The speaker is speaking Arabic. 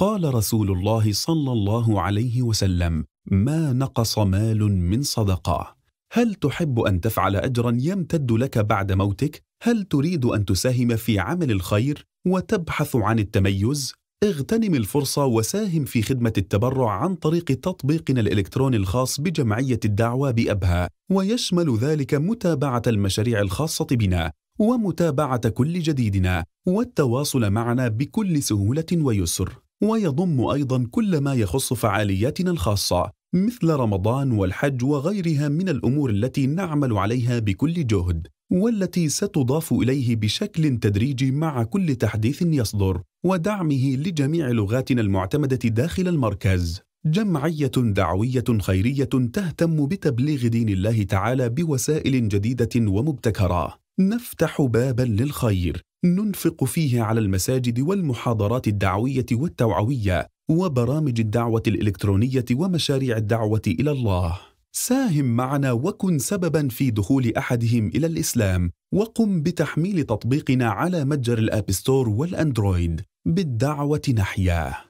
قال رسول الله صلى الله عليه وسلم ما نقص مال من صدقه هل تحب ان تفعل اجرا يمتد لك بعد موتك هل تريد ان تساهم في عمل الخير وتبحث عن التميز اغتنم الفرصة وساهم في خدمة التبرع عن طريق تطبيقنا الإلكتروني الخاص بجمعية الدعوة بأبها ويشمل ذلك متابعة المشاريع الخاصة بنا ومتابعة كل جديدنا والتواصل معنا بكل سهولة ويسر ويضم أيضا كل ما يخص فعالياتنا الخاصة مثل رمضان والحج وغيرها من الأمور التي نعمل عليها بكل جهد والتي ستضاف إليه بشكل تدريجي مع كل تحديث يصدر ودعمه لجميع لغاتنا المعتمدة داخل المركز جمعية دعوية خيرية تهتم بتبليغ دين الله تعالى بوسائل جديدة ومبتكرة نفتح بابا للخير ننفق فيه على المساجد والمحاضرات الدعويه والتوعويه وبرامج الدعوه الالكترونيه ومشاريع الدعوه الى الله ساهم معنا وكن سببا في دخول احدهم الى الاسلام وقم بتحميل تطبيقنا على متجر الاب ستور والاندرويد بالدعوه نحياه